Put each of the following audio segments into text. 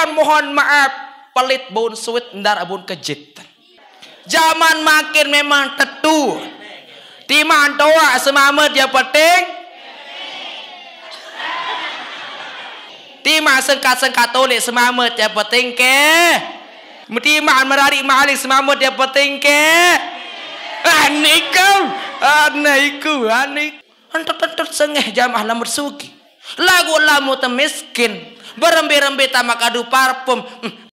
Ngaran mohon maaf pelit bun suwit ndar abun kejit. Zaman makin memang tetu. Di mantoa semamet dia penting. Di sengkat sengkat tolik semamet dia penting ke. Di mana merari malik semamet dia penting ke. Aniku, aniku, aniku. Antar-antar sengeh jamah lamur sugi. Lagu lamu temiskin berembe-rembe tamak adu parfum. Hmm.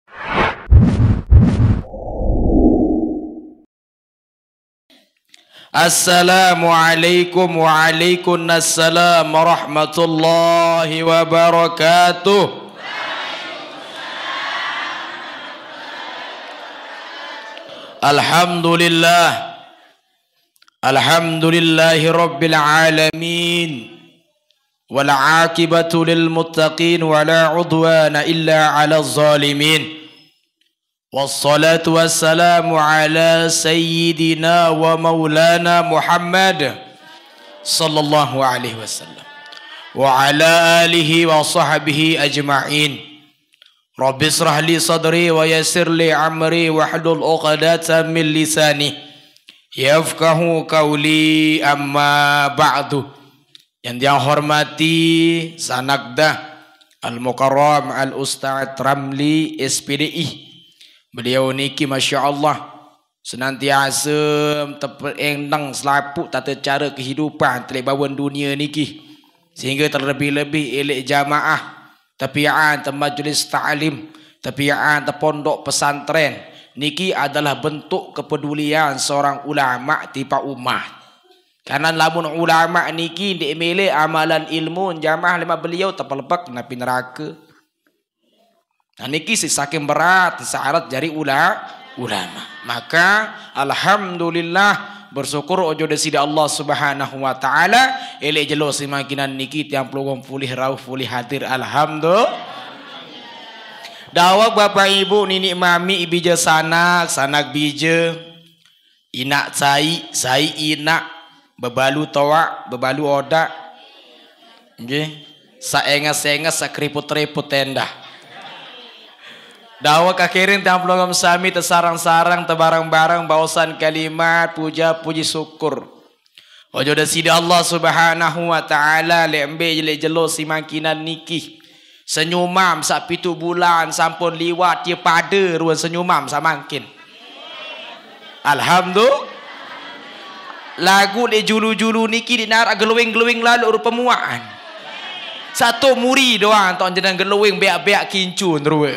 Assalamualaikum Waalaikumsalam wa barakatuh. Alhamdulillah Alhamdulillahi Rabbil Alamin والعاقبة للمتقين ولا عدوان إلا على الظالمين والصلاة والسلام على سيدنا ومولانا محمد صلى الله عليه وسلم وعلى آله وصحبه أجمعين رب اشرح لي صدري ويسر لي عمري واحلل عقدة من لساني يفقه قولي أما بعد Yang dia hormati Sanakdah Al Mukarram Al Ustaz Ramli SPDI. Beliau niki Masya Allah senantiasa terperendang selaput tata cara kehidupan terlebawan dunia niki sehingga terlebih-lebih elek jamaah tepian termajlis ta'alim tepian tepondok pesantren niki adalah bentuk kepedulian seorang ulama tipa umat Karena lamun ulama niki di milih amalan ilmu jamaah lima beliau terpelepek napi neraka. Nah, niki si saking berat syarat jari ula ulama. Maka alhamdulillah bersyukur ojo desi Allah Subhanahu wa taala ele jelo semakinan niki tiang pulung pulih rauh pulih hadir alhamdulillah. Dawa bapak ibu nini mami ibija sanak sanak bije inak sai sai inak bebalu tawak, bebalu odak. Nggih. Saengas-engas sakriput-riput tenda. Dawa kakirin tiang pelogam sami tersarang-sarang tebarang-barang bawasan kalimat puja puji syukur. Ojo da sida Allah subhanahu wa ta'ala lembe jele jelo si makinan nikih. Senyumam sak pitu bulan sampun liwat dia pada ruan senyumam samangkin. Alhamdulillah lagu dia julu-julu niki di nak geluing-geluing lalu rupa muak satu muri doang tuan jenang geluing beak-beak kincun rupa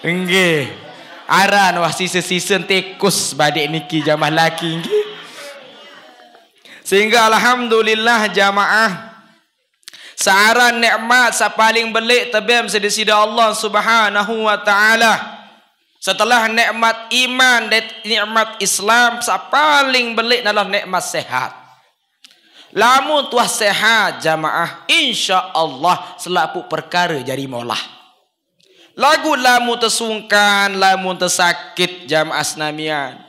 enggak okay. aran wah sisa-sisa tekus badik niki jamah laki enggak sehingga Alhamdulillah jamaah Saaran nikmat sa paling belik tebem sedisida Allah Subhanahu wa taala. Setelah nikmat iman, dan nikmat Islam, sa paling belik adalah nikmat sehat. Lamu tuah sehat jamaah, insya Allah selaku perkara jadi mola. Lagu lamu tersungkan, lamu tersakit jamaah senamian.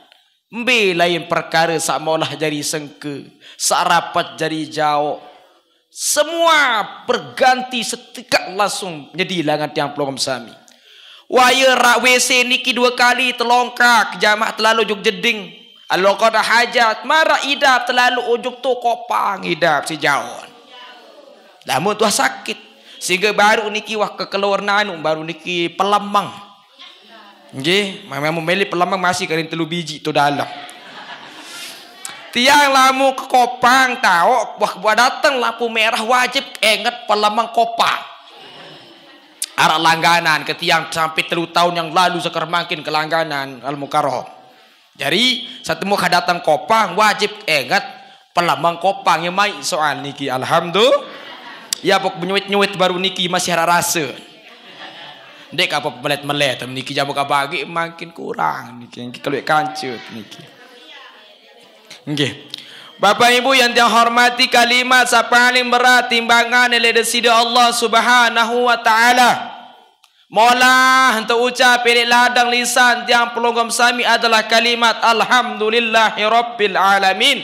Mbi lain perkara sa mola jadi sengke, sa rapat jadi jauh. Semua berganti setiap langsung menjadi langat yang pelukam sambil. Waya rak WC niki dua kali telongkak Jamah terlalu juk jeding. Alok ada hajat. Marak idap terlalu ujuk tu kopang idap si jauh. Namun tuah sakit. Sehingga baru niki wah kekeluar nanu. Baru niki pelamang. Nge, okay. memang memilih pelamang masih kerana telur biji tu dalam. Tiang lamu ke kopang tahu, wah buat datang lampu merah wajib enget pelamang kopang arah langganan ketiang sampai telu tahun yang lalu sekarang makin kelangganan al mukaroh. jadi satu muka datang kopang wajib ingat pelambang kopang yang mai soal niki alhamdulillah ya pok nyuit nyuit baru niki masih harap rasa dek apa melet melet niki jamu bagi makin kurang niki kalau kancut niki okay. Bapak ibu yang dihormati kalimat sepaling berat timbangan oleh desida Allah subhanahu wa ta'ala. Mula untuk ucap pilih ladang lisan yang pelonggom sami adalah kalimat Alhamdulillahirrabbilalamin.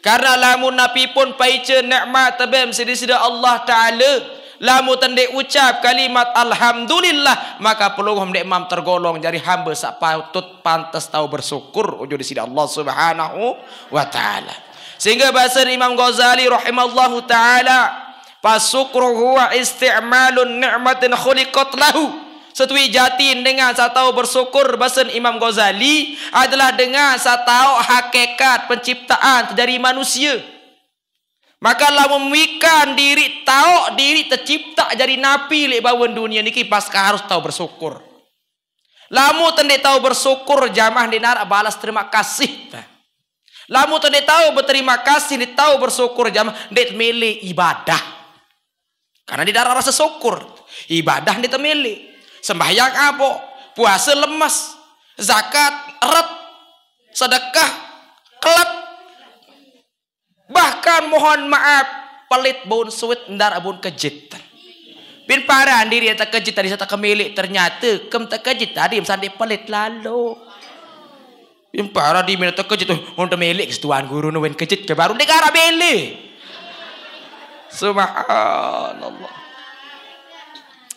Karena lamun nabi pun paica ni'mat tebem sedia-sedia Allah ta'ala lamu tendek ucap kalimat alhamdulillah maka perlu hendek mam tergolong jadi hamba sepatut pantas tahu bersyukur ujud di sini Allah Subhanahu wa taala sehingga bahasa Imam Ghazali rahimallahu taala fasukru huwa isti'malun ni'matin khuliqat lahu setui jatin dengan saya tahu bersyukur bahasa Imam Ghazali adalah dengan saya tahu hakikat penciptaan dari manusia Maka lah wikan diri tahu diri tercipta jadi napi lek bawon dunia niki pasca harus tahu bersyukur. Lamu tadi tahu bersyukur jamah dinar balas terima kasih. Lamu tadi tahu berterima kasih, tahu bersyukur jamah dia milih ibadah. Karena di darah rasa syukur. Ibadah dia milih. Sembahyang apa? Puasa lemas. Zakat erat Sedekah kelat Bahkan mohon maaf pelit bun suwit ndar abun kejit. Bin para diri tak kejit tadi saya tak kemilik ternyata kem tak kejit tadi sampai pelit lalu. Bin para di mana tak kejit tu untuk milik tuan guru nuwen kejit ke baru negara milik. Subhanallah.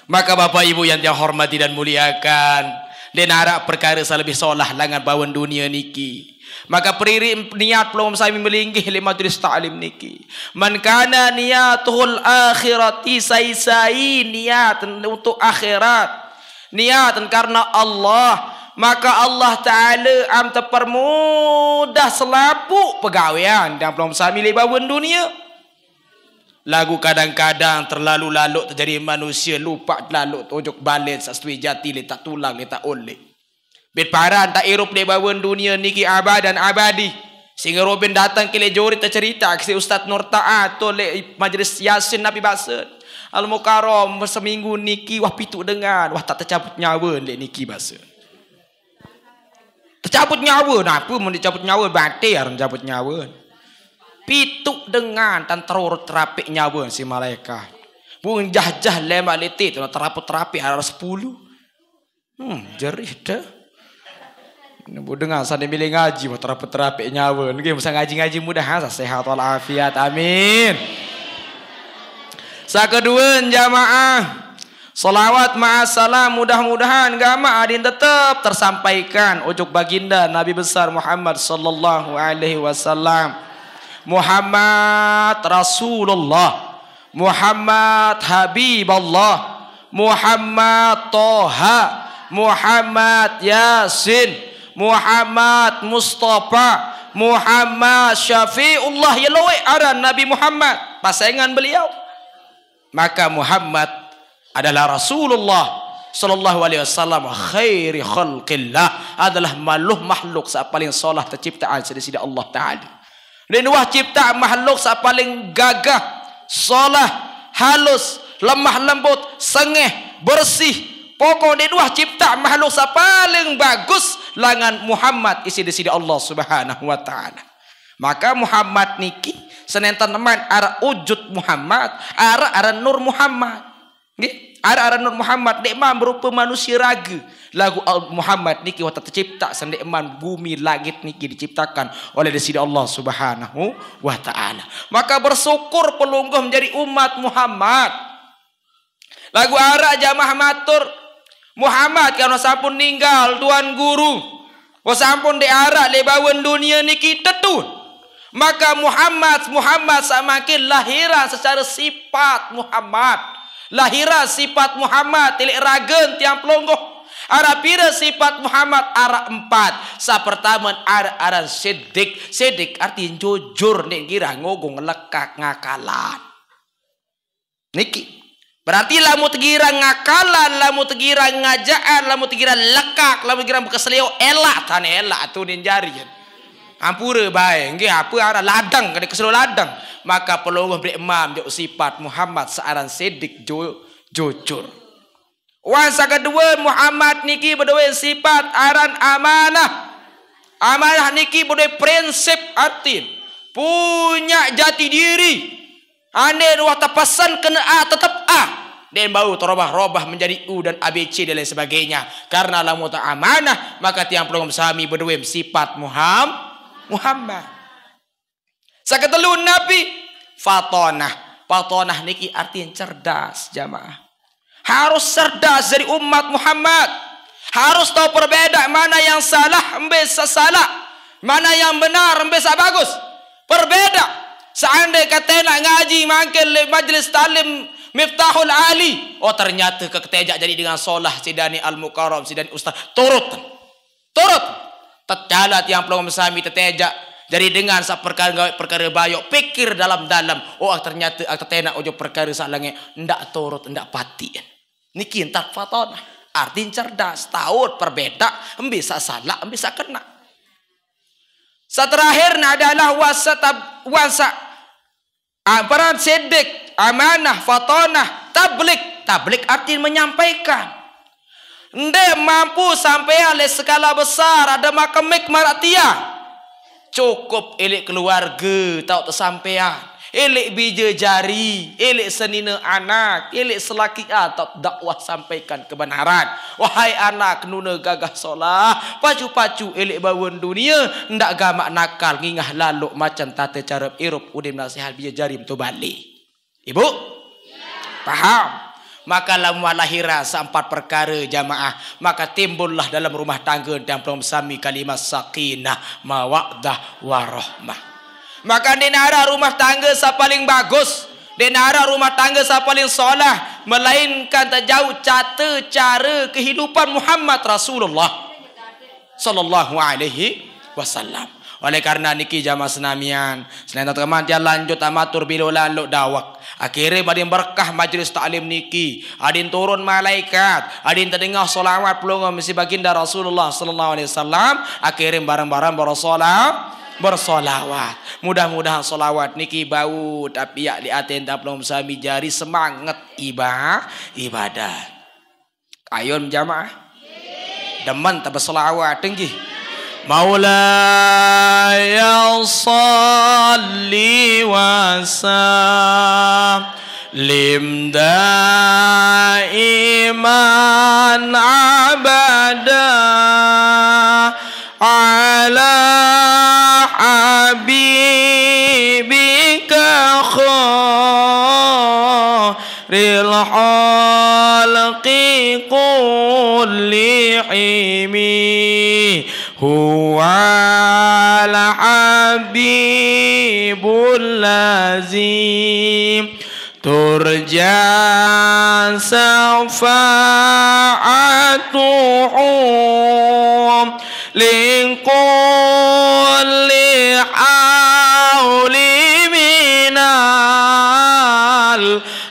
Maka bapa ibu yang dihormati dan muliakan, denara perkara salah lebih solah langan bawen dunia niki. Maka periri niat pulau saya melinggih lima tulis ta'lim niki. Man kana niatul akhirati say niat untuk akhirat. Niat karena Allah. Maka Allah Ta'ala am terpermudah selapuk pegawaian. Dan pulau saya milik bawah dunia. Lagu kadang-kadang terlalu laluk terjadi manusia lupa laluk tujuk balik sesuai jati letak tulang letak oleh. Bet Bidparan tak irup di bawah dunia niki abad dan abadi. Sehingga Robin datang ke lejuri tercerita ke Ustaz Nur ah, Ta'atul le majlis Yasin Nabi Basud. Al-Mukarram seminggu niki wah pitu dengan wah tak tercabut nyawa le niki Basud. Tercabut nyawa, nah apa mau dicabut nyawa, bate ya mencabut nyawa. Pituk dengan dan teror terapik nyawa si malaikat. Pun jah-jah lemak letih, terapu-terapik harus sepuluh. Hmm, jerih dah. Nubu dengar sana milih ngaji, buat terapi-terapi nyawa. Nanti masa ngaji-ngaji mudah, ha? sehat walafiat. Amin. Sa kedua jamaah. Salawat ma'asalam mudah-mudahan gama adin tetap tersampaikan ujuk baginda Nabi besar Muhammad sallallahu alaihi wasallam. Muhammad Rasulullah. Muhammad Habib Allah. Muhammad Toha. Muhammad Yasin. Muhammad Mustafa Muhammad Syafi'ullah ya lawai aran Nabi Muhammad pasangan beliau maka Muhammad adalah Rasulullah sallallahu alaihi wasallam khairi khalqillah adalah makhluk makhluk sa paling soleh terciptaan sedia Allah taala dan wah cipta makhluk sa paling gagah soleh halus lemah lembut sengih bersih pokok di dua cipta makhluk paling bagus langan Muhammad isi di sini Allah Subhanahu wa taala. Maka Muhammad niki senen teman ara wujud Muhammad, ara ara nur Muhammad. Nggih, ara ara nur Muhammad dek mah berupa manusia raga. Lagu Al Muhammad niki wata tercipta sendek man bumi langit niki diciptakan oleh di Allah Subhanahu wa taala. Maka bersyukur pelungguh menjadi umat Muhammad. Lagu arah jamah matur Muhammad kalau sampun ninggal tuan guru, kalau sampun diarak lebawan dunia ni kita tu. Maka Muhammad Muhammad semakin lahiran secara sifat Muhammad. Lahiran sifat Muhammad tilik ragen tiang Pelongo, arah pira sifat Muhammad arah empat. Sa pertama arah arah sedik. Sedik arti jujur nek kira ngogong lekak ngakalan. Niki Berarti lamu gira ngakalan, lamu gira ngajaan, lamu gira lekak, lamu lamut gira berkeselio, elak tan elak tu ninjari. Ampura baik, ngi apa ada ladang kada keselio ladang. Maka peluang Allah beri imam jo sifat Muhammad saaran sedik jo jujur. Wansa kedua Muhammad niki berdua sifat aran amanah. Amanah niki berdua prinsip artin. Punya jati diri Ane ruah tapasan kena A tetap A. Dan bau terubah-rubah menjadi U dan ABC dan lain sebagainya. Karena lamu tak amanah. Maka tiang perlu sami berduim sifat Muhammad. Muhammad. Saya kata lu Nabi. Fatonah. Fatonah niki artinya cerdas jamaah. Harus cerdas dari umat Muhammad. Harus tahu perbeda mana yang salah, mbesa salah. Mana yang benar, mbesa bagus. Perbeda. Perbeda. Seandainya kata nak ngaji makan le majlis talim Miftahul Ali. Oh ternyata ke jadi dengan solah Sidani Al-Mukarram, Sidani Ustaz. Turut. Turut. Tetjala tiang peluang bersami tetejak. Jadi dengan sah perkara perkara bayok. Pikir dalam-dalam. Oh ah, ternyata aku ah, tetejak nak ujung perkara sah langit. Ndak turut, tidak pati. Niki entar faton. Arti cerdas. tahu perbeda. Bisa salah, bisa kena. Seterakhirnya adalah wasatab wasa, tab, wasa Amanah sedek, amanah fatonah, tablik, tablik arti menyampaikan. Nde mampu sampai alis skala besar ada makam Maratia, Cukup elit keluarga tahu tersampaian. Elek bija jari, elek senina anak, elek selaki atap ah, dakwah sampaikan kebenaran. Wahai anak nuna gagah solah, pacu-pacu elek bawon dunia, ndak gamak nakal, ngingah laluk macam tata cara irup udim nasihat bija jari itu balik. Ibu? Ya. Faham? Maka lama lahirah seempat perkara jamaah. Maka timbullah dalam rumah tangga dan perumah sami kalimah sakinah mawadah warahmah. Maka nara rumah tangga siapa paling bagus nara rumah tangga siapa paling solah Melainkan terjauh cata cara kehidupan Muhammad Rasulullah Sallallahu alaihi wasallam oleh karena niki jamaah senamian selain tak teman dia lanjut amatur bila lalu dawak akhirnya badin berkah majlis ta'lim niki adin turun malaikat adin terdengar solawat pulung mesti baginda Rasulullah sallallahu alaihi wasallam akhirnya barang-barang bersolat bersolawat. Mudah-mudahan solawat niki bau tapi ya liatin belum sami jari semangat iba ibadah. Ayun jamaah. Demen tapi solawat tinggi. Maulaya salli wa sallim iman abada ala حبيبك خير الخلق كلهم هو الحبيب الذي ترجى شفاعته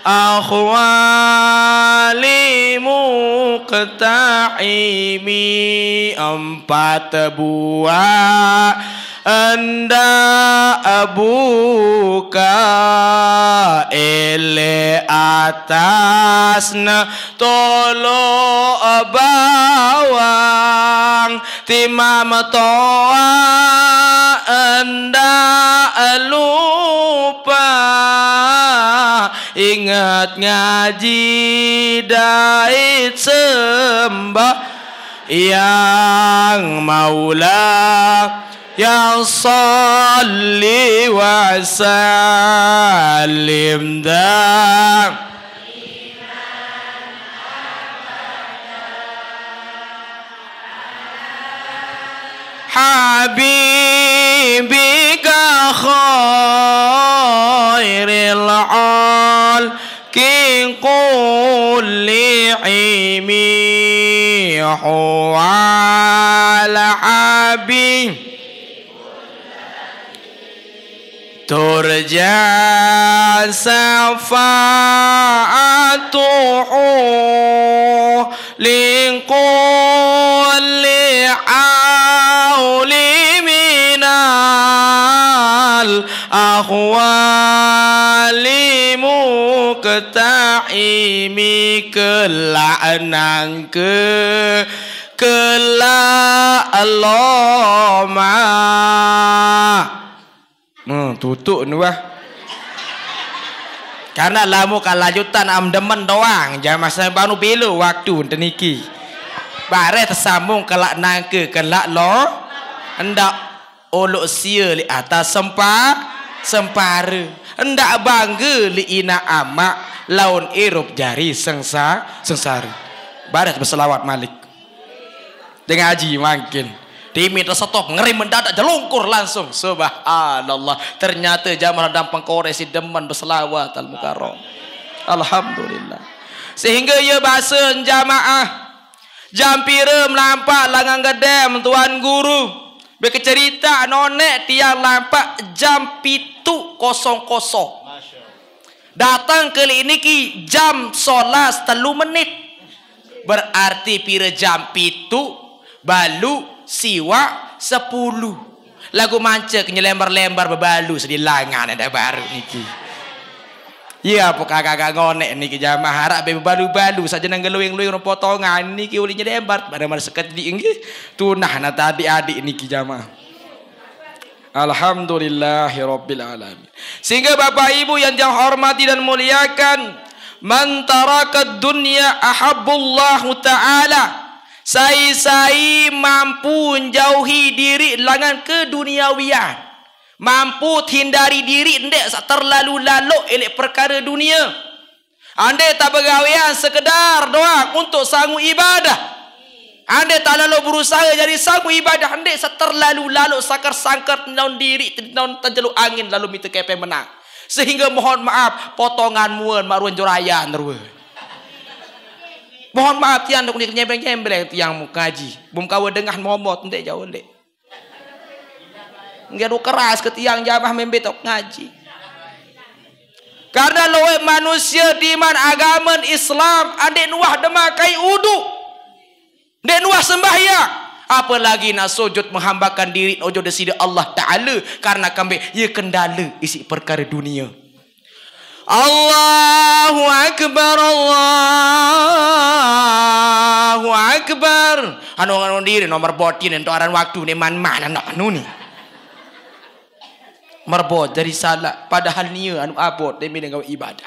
akhwali muqtahimi empat buah anda buka ele atas na tolo bawang timam toa anda lupa ingat ngaji dait sembah yang maula yang salli wa sallim dah حبيبك خاص في كل حميح والحبيب ترجى شفاعته لكل حول من الأهوال imi kelak nangke kelak loma hmm, tutup ni karena lamu kalajutan am demen doang jangan masa baru bilu waktu untuk teniki bare tersambung kelak nangke kelak lo hendak olok sia atas sempa sempare Ndak bangga liina amak laun irup jari sengsa sengsari. Barat berselawat Malik. Dengan haji makin. Timit resetok ngeri mendadak jelungkur langsung. Subhanallah. Ternyata jamal dan pengkores si demen berselawat al-mukarram. Alhamdulillah. Sehingga ia bahasa jamaah. Jampira melampak langang gedem tuan guru. Bercerita nonek tiang lampak jam pitu kosong kosong. Datang ke liniki jam solas telu menit. Berarti pira jam pitu balu siwa sepuluh. Lagu mancek nyelembar lembar berbalu sedih langan ada baru niki. Yeah. Ya apa kakak kakak ngonek ni ke jamaah harap bebe balu balu saja nang gelu yang lu potongan ni ke ulinya dembar pada mana sekat di inggi tunah nata adik adik ni ke jamaah. alamin. Sehingga bapak ibu yang jauh hormati dan muliakan man dunia ahabullahu ta'ala saya-saya mampu menjauhi diri langan keduniawian Mampu hindari diri ndak terlalu lalu elok perkara dunia. Anda tak bergawian sekedar doa untuk sanggup ibadah. Anda tak lalu berusaha jadi sanggup ibadah. Anda tak terlalu lalu sangkar-sangkar tenang diri, tenang terjeluk angin lalu minta kepe menang. Sehingga mohon maaf potongan muan maruan juraya nerwe. mohon maaf tiang untuk ni nyembel nyembel tiang mengaji. Bum kau dengah momot tidak jauh lek ngeru keras ke tiang jamah membetok ngaji karena lewat manusia di man agama Islam ada nuah demakai udu ada nuah sembahyang apalagi nak sujud menghambakan diri ojo desida Allah Ta'ala karena kami ia kendala isi perkara dunia Allahu Akbar Allahu Akbar anu anu diri nomor botin entu aran waktu ni man man anu anu ni merbot dari salah. padahal niat anu abot demi dengan ibadah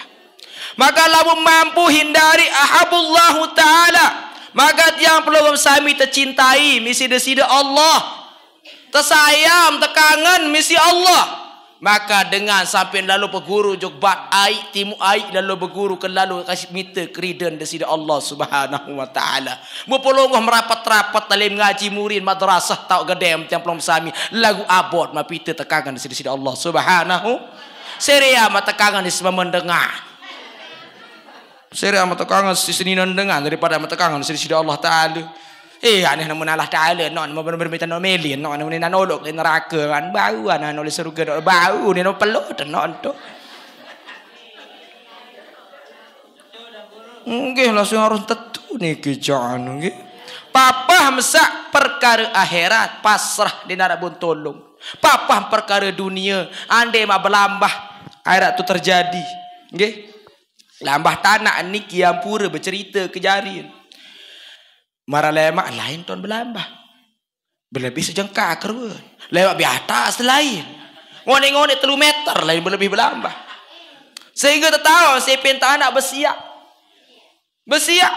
maka lamu mampu hindari ahabullahu taala maka tiang perlu sami tercintai misi desida Allah tersayam terkangen misi Allah Maka dengan samping lalu berguru jugbat aik timu aik lalu berguru ke lalu kasih mite keriden dari sida Allah subhanahu wa ta'ala. Mupulungah merapat-rapat tali ngaji murin madrasah tau gede macam pelom sami. Lagu abot ma pita tekangan dari sisi Allah subhanahu. Seria ma tekangan di sebab mendengar. Seria ma tekangan sisi ni nendengan daripada ma tekangan dari sisi Allah ta'ala. Eh, anak nama Allah Ta'ala, nak nama benda-benda minta nama milin, nak nama nak nolok ke neraka, kan? Baru anak kan nama surga, nak baru ni nama peluk, tak nak tu. Nggih, langsung harus tetu ni kejaan, nggih. Papa mesak perkara akhirat, pasrah di nak pun tolong. Papa perkara dunia, andai mah berlambah, akhirat tu terjadi. Nggih. Lambah tanah ni kiam bercerita kejarin. Mara lemak lain tuan berlambah. Berlebih sejengka kerun. Lewat di atas lain. Ngonek-ngonek telur meter lain berlebih berlambah. Sehingga tak tahu si pinta anak bersiap. Bersiap.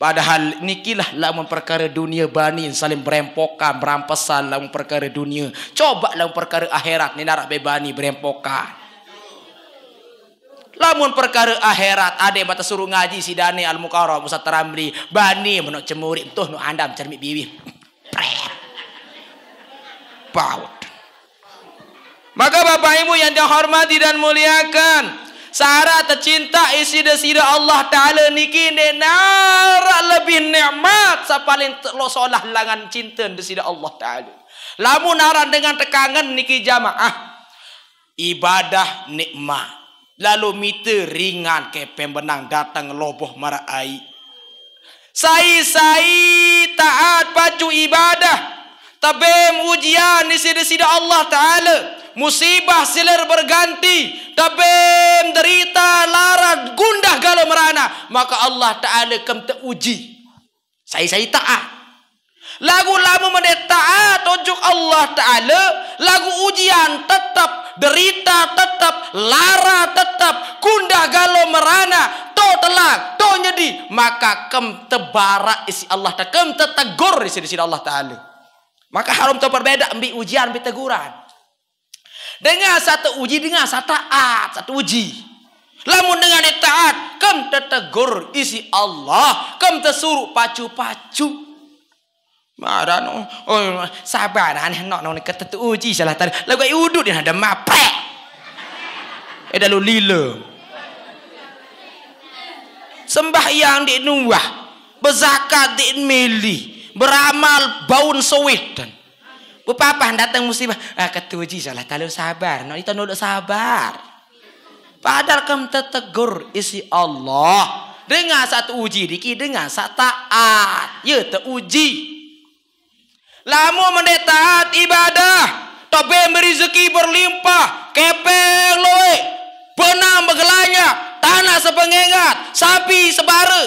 Padahal nikilah lamun perkara dunia bani saling berempokan, berampasan lamun perkara dunia. Coba lamun perkara akhirat ni narak bebani berempokan. Lamun perkara akhirat ade batas suruh ngaji si Dani Al Mukarrab Musa Tramli Bani menok cemuri tuh no andam cermik biwi. Paut. Maka bapak ibu yang dihormati dan muliakan, Sarah tercinta isi desida Allah Taala niki nara lebih nikmat sapalin lo solah langan cinta desida Allah Taala. Lamun aran dengan tekangan niki jamaah ibadah nikmat. Lalu mita ringan ke pembenang datang loboh marai. Sai-sai taat pacu ibadah. Tabem ujian di sida-sida Allah Ta'ala. Musibah siler berganti. Tabem derita larat gundah galau merana. Maka Allah Ta'ala kem teruji. Sai-sai taat. Lagu lama mana taat ah, tunjuk Allah Ta'ala. Lagu ujian tetap. Derita tetap. Lara tetap. kunda galau merana. To telak. To nyedi. Maka kem tebarak isi Allah Ta'ala. Kem tetegur isi isi Allah Ta'ala. Maka harum tu berbeda. Ambil ujian, ambil teguran. Dengan satu uji, dengan satu taat. Satu uji. Lamun dengan taat. Kem tetegur isi Allah. Kem tersuruh pacu-pacu. pacu pacu Marah no. Oh, sabar nak nak nak nak kata tu uji salah tadi. Lagu ai udut dia ada mapek. Eh dalu lila. Sembah yang di nuah. Berzakat di mili. Beramal baun sawit. Bapak datang musibah. Ah kata uji salah tadi sabar. Nak itu nak sabar. Padahal kamu tetegur isi Allah. dengan satu uji dikit. Dengar satu taat. Ya teruji. uji. Lamu mendetaat ibadah. Tapi rezeki berlimpah. Kepeng loe. Benang begelanya. Tanah sepengengat. Sapi sebara.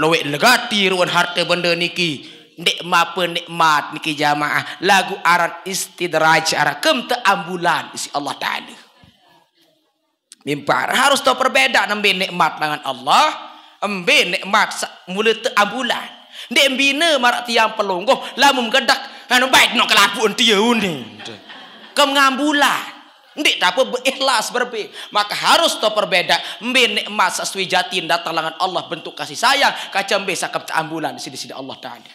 Loe legati ruan harta benda niki. Nikmapa nikmat niki jamaah. Lagu aran istidraj arah. Kemta ambulan. Isi Allah Ta'ala. Mimpar. Harus tau perbedaan nambil nikmat dengan Allah. Ambil nikmat mula ambulan. Ndek bina marak tiang pelongoh, lamum gedak, kan baik nak kelabu enti ya Kem ngambula. Ndek tapi berikhlas berbe, maka harus to perbeda. Mbenek emas sesuai jatin datang langan Allah bentuk kasih sayang, kacembe sakap ambulan di sini-sini Allah taala.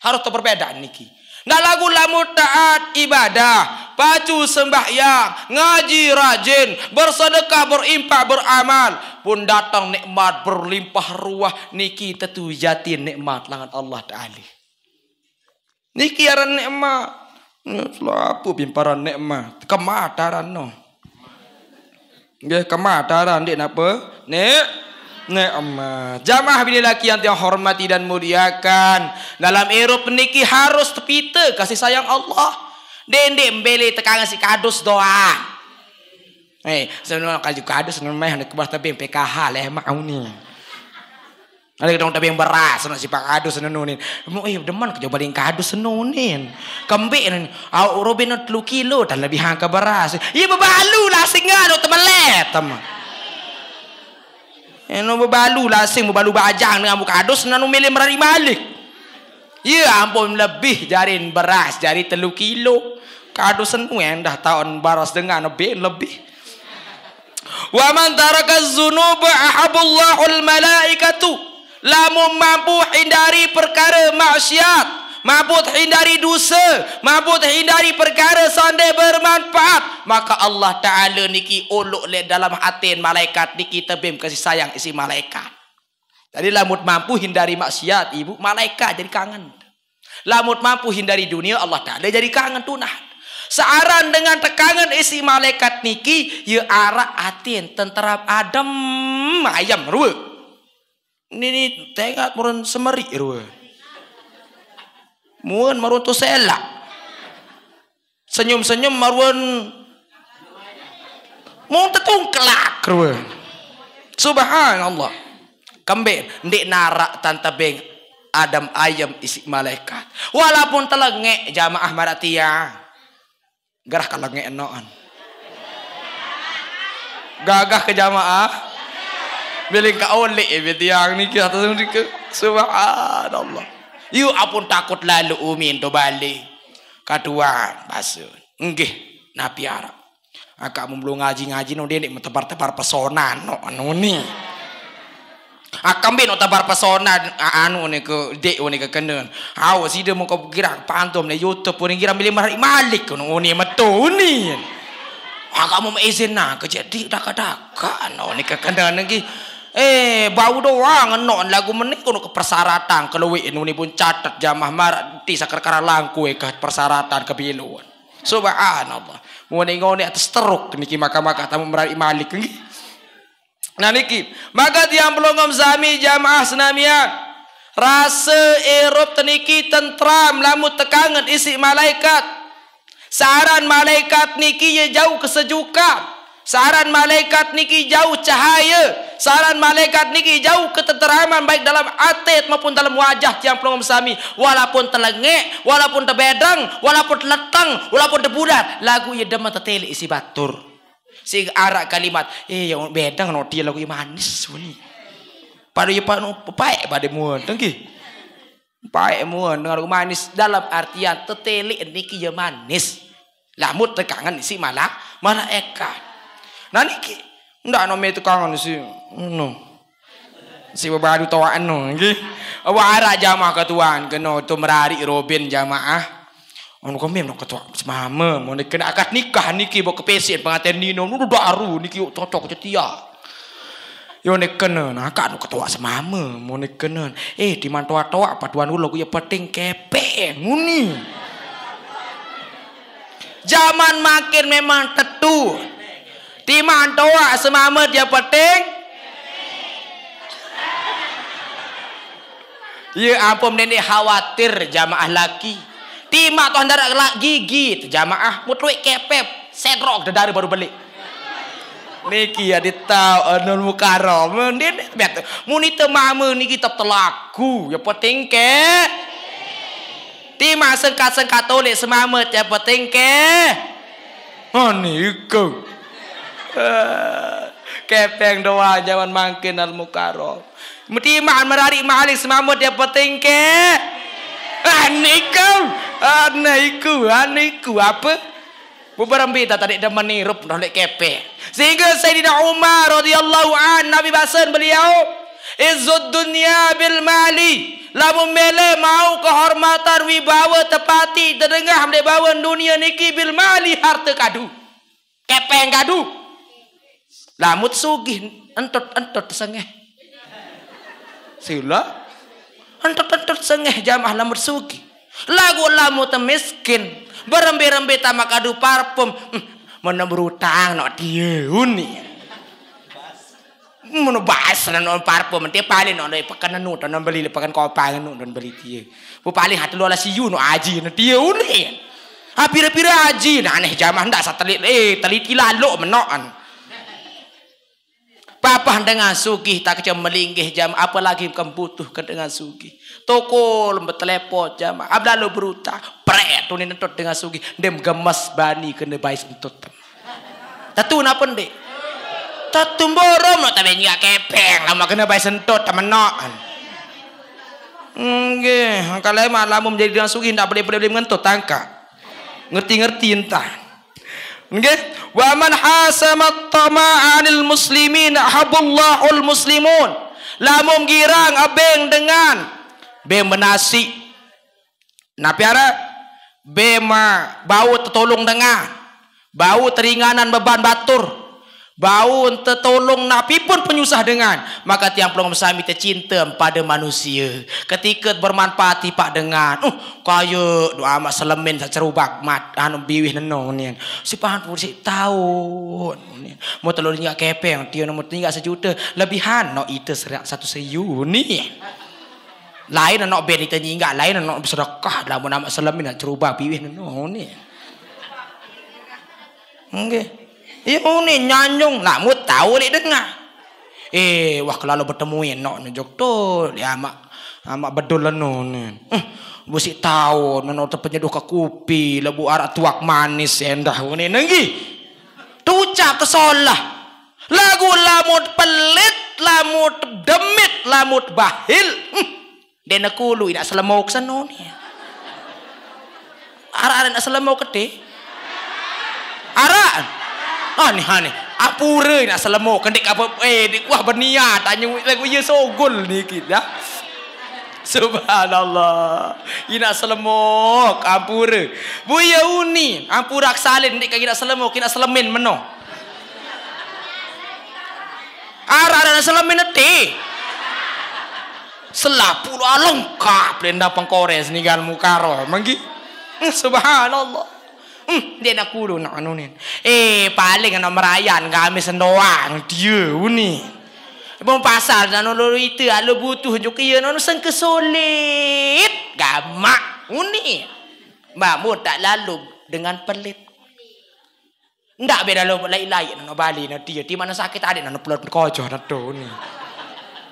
Harus to perbeda niki. Nak lagu lamu taat ibadah, pacu sembahyang, ngaji rajin, bersedekah, berimpak, beramal. Pun datang nikmat berlimpah ruah. Niki tetu jati nikmat langan Allah Ta'ala. Niki aran nikmat. Hmm, Selalu apa pimparan nikmat? Kemataran no. Kemataran dia apa? Nikmat. Ni'mat. Jamaah bini laki yang tiang hormati dan muliakan. Dalam erup niki harus tepita kasih sayang Allah. Dendek mbele tekangan si kadus doa. Eh, sebenarnya kalau kadus namanya hendak kebas tapi PKH leh lah, mau ni. Ada kadang tapi yang beras sana si Pak Kadus senonin. Mu eh deman kejo baling kadus senonin. Kembek ni au robin 3 kilo dan lebih hang beras. Ia bebalu lah singa do temelet teman. Enam eh, berbalu lah sing berbalu bajang dengan muka dos nanu milih merari malik. Ya ampun lebih jarin beras jari telur kilo. Kado senu yang dah tahun baras dengan lebih lebih. Wa man taraka az-zunub ahabullahu malaikatu Lamu mampu hindari perkara maksiat. Mabut hindari dosa. Mabut hindari perkara sandai bermanfaat. Maka Allah Ta'ala niki uluk le dalam hatin malaikat. Niki tebim kasih sayang isi malaikat. Jadi lamut mampu hindari maksiat ibu. Malaikat jadi kangen. Lamut mampu hindari dunia Allah Ta'ala jadi kangen tunah. Searan dengan tekangan isi malaikat niki. Ya arah atin tentera adem ayam ruwe. Ini tengah murun semerik ruwe. Muun maruan tu selak. Senyum-senyum maruan Muun tetung kelak. Subhanallah. Kambing. Ndi narak tanta beng. Adam ayam isi malaikat. Walaupun telah nge jamaah maratia. Gerah kalau nge enoan. Gagah ke jamaah. Bila kau lek ibu tiang ni kita tunggu ke subhanallah. You apun takut lalu umin tu balik. Kedua, bahasa. Enggih, Nabi Arab. Aka mumblu ngaji-ngaji no dia tebar-tebar pesona no anu ni. Aka mbin tebar pesona anu ni ke dek ni ke kenen. Hau si dia muka bergerak pantom ni YouTube pun kira milih mari malik ke no ni metu ni. Aka mum izin nak kejadi dak-dak no ni ke kenen lagi. No, Eh, bau doang non lagu menik kono ke persyaratan keluwi ini pun catat jamah marat di sakar langku ke persyaratan kebiluan. Mungkin Mune ni atas teruk niki maka-maka tamu merari malik niki. Nah niki, maka diamplongom zami jamaah senamia. rasa erop teniki tentram lamu tekangan isi malaikat saran malaikat niki ye jauh kesejukan Saran malaikat niki jauh cahaya. Saran malaikat niki jauh keteteraman baik dalam atet maupun dalam wajah tiang pelanggan sami. Walaupun telengek, walaupun terbedang, walaupun letang, walaupun debudar, Lagu ia demam teteli isi batur. Si arak kalimat. Eh, yang bedang no lagu ia manis. Wani. Padahal ia panu pepaik pada mua. Tenggi. Pepaik mua dengan lagu manis. Dalam artian teteli niki ia manis. Lamut tegangan isi malah. Malah ekat. Nah niki tidak ana itu ngono si no. Si baru tawa anu iki. arah jamaah ketuan kena tu merari Robin jamaah. Ono kami nak ketua semama, mau nak kena akad nikah niki bawa ke pesen pengantin Nino, nuru daru niki cocok cetia. Yo nak kena, nak akad ketua semama, mau nak kena. Eh di mana tua tua apa tuan ulo gue ya penting kepe, muni. Zaman makin memang tetut. Timan toa semamat ya peting. Ya ampun nenek khawatir jamaah laki. Timah tu hendak gelak gigi jamaah mutwek kepep sedrok de dari baru balik. Niki ya ditau anul mukarom nen bet. ni itu mame niki tetap telaku ya penting ke. Tima sengka-sengka tolek semamat ya penting ke. Oh ni niku. Kepeng doa jaman mangkin al mukarom. Mesti iman merari malik semamut dia penting ke? Aniku, aniku, aniku apa? Beberapa kita tadi dah menirup dah lek kepe. Sehingga saya Sayyidina Umar radhiyallahu an Nabi Basan beliau izud dunia bil mali. Lamu mele mau kehormatan wibawa tepati terdengar mereka bawa dunia niki bil mali harta kadu. Kepeng kadu. Lamut sugih entot entot sengeh. Sila entot entot sengeh jamah lamut sugih. Lagu lamu temiskin berembe rembe tamak kadu parfum menemburu hmm, tang nak dia huni. Mana bas dan non parfum nanti paling non dari pekan nanu dan beli lepakan kau paling nanu dan beli dia. Bu paling hati luar lah si Yunu aji nanti dia huni. Apa ah, pira pira aji? Nah aneh jamah dah satelit eh teliti lalu menoan. Papah dengan sugih tak kecam melinggih jam. Apalagi bukan butuh ke dengan sugih. Tokol bertelepon jam. Abdalu beruta. Prek tu ni nentut dengan sugih. Dem gemes bani kena bayi sentut. Tatu nak pende. Tatu borom nak tapi nyak kepeng. Lama kena bayi sentut temenok. Mungkin. Kalau emak lama menjadi dengan sugih. Tak boleh-boleh mengentut tangka Ngerti-ngerti entah. Okay? Wa man hasama tama'anil muslimin ahabullahul muslimun. Lamum girang abeng dengan be menasi. Napi ara? Be ma bau tertolong dengan bau teringanan beban batur bau tertolong napi pun penyusah dengan maka tiang pelong sami tercinta pada manusia ketika bermanfaat pak dengan uh kaya doa amat selemin cerubak mat anu biwih nenong ni si pahan pun si tahu mau telur ni kepeng tiang nomor tiga sejuta lebihan no itu serak satu seyu ni lain anak ben itu nyinggak lain anak bersedekah dalam nama selemin cerubak biwih nenong ni Okay. Ibu ni nyanyung, nak mut tahu ni dengar. Eh, wah kalau bertemu nak ni tu, Ya mak mak betul anu lah ni. Eh, tahu nono terpenyeduh ke kopi, lebu lah arak tuak manis endah ni nengi, tuca ucap Lagu lamut pelit, lamut demit, lamut bahil. Hmm. Dene kulu ina selemau ke sanu ni. Arak-arak ina selemau ke Arak ha ni ha ni apa urai nak selemo kendik apa eh di kuah berniat tanya lagu ye sogol ni kita ya. Subhanallah. Ina selemok ampura. Buya uni ampura aksalin dik kagira selemok kina selemin meno. Ara ara na selemin nete. Selapu alungka prenda pengkores ni gal mukaro. Mangi. Hmm, subhanallah. Hmm, dia nak kudu nak anu ni. Eh, paling kan nak merayan kami sendoang. Dia, ni. Bum pasal dan lalu itu alu butuh juga ya nono sengke solid gamak uni mamu tak lalu dengan pelit Tak beda lo lain lain nono bali nono dia di mana sakit lah, lah, ada nono pelat kocoh nato uni